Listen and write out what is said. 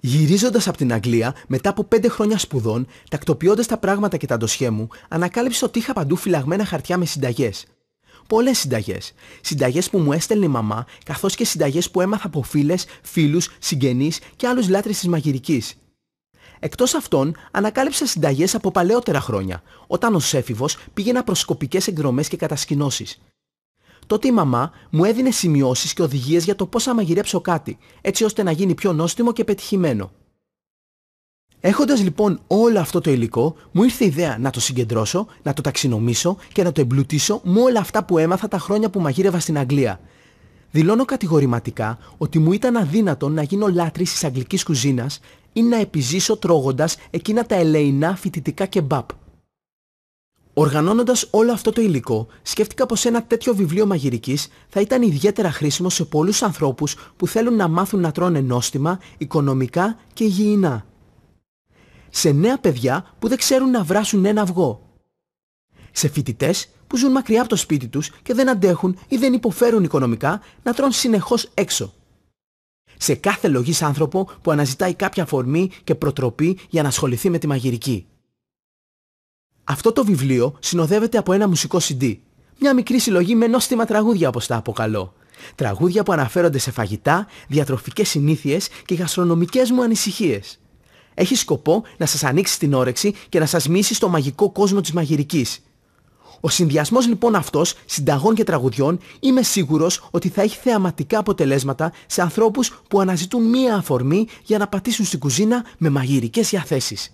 Γυρίζοντα από την Αγγλία, μετά από 5 χρόνια σπουδών, τακτοποιώντας τα πράγματα και τα ντοσιέ μου, ανακάλυψα ότι είχα παντού φυλαγμένα χαρτιά με συνταγές. Πολλές συνταγές. Συνταγές που μου έστελνε η μαμά, καθώς και συνταγές που έμαθα από φίλες, φίλους, συγγενείς και άλλους λάτρε της μαγειρικής. Εκτός αυτών, ανακάλυψα συνταγές από παλαιότερα χρόνια, όταν ο Σέφηβο πήγαινα προ σκοπικέ εκδρομές και κατασκηνώσεις τότε η μαμά μου έδινε σημειώσεις και οδηγίες για το πώς θα μαγειρέψω κάτι, έτσι ώστε να γίνει πιο νόστιμο και πετυχημένο. Έχοντας λοιπόν όλο αυτό το υλικό, μου ήρθε η ιδέα να το συγκεντρώσω, να το ταξινομήσω και να το εμπλουτίσω με όλα αυτά που έμαθα τα χρόνια που μαγείρευα στην Αγγλία. Δηλώνω κατηγορηματικά ότι μου ήταν αδύνατο να γίνω λάτρης της αγγλικής κουζίνας ή να επιζήσω τρώγοντας εκείνα τα ελεϊνά φοιτητικά κεμπάπ. Οργανώνοντας όλο αυτό το υλικό, σκέφτηκα πως ένα τέτοιο βιβλίο μαγειρικής θα ήταν ιδιαίτερα χρήσιμο σε πολλούς ανθρώπους που θέλουν να μάθουν να τρώνε νόστιμα, οικονομικά και υγιεινά. Σε νέα παιδιά που δεν ξέρουν να βράσουν ένα αυγό. Σε φοιτητές που ζουν μακριά από το σπίτι τους και δεν αντέχουν ή δεν υποφέρουν οικονομικά να τρώνε συνεχώς έξω. Σε κάθε λογής άνθρωπο που αναζητάει κάποια αφορμή και προτροπή για να ασχοληθεί με τη μαγειρική. Αυτό το βιβλίο συνοδεύεται από ένα μουσικό CD. Μια μικρή συλλογή με νόστιμα τραγούδια όπως τα αποκαλώ. Τραγούδια που αναφέρονται σε φαγητά, διατροφικές συνήθειες και γαστρονομικές μου ανησυχίες. Έχει σκοπό να σας ανοίξει την όρεξη και να σας μίσει στο μαγικό κόσμο της μαγειρικής. Ο συνδυασμός λοιπόν αυτός συνταγών και τραγουδιών είμαι σίγουρος ότι θα έχει θεαματικά αποτελέσματα σε ανθρώπους που αναζητούν μία αφορμή για να πατήσουν στην κουζίνα με μαγειρικές διαθέσεις.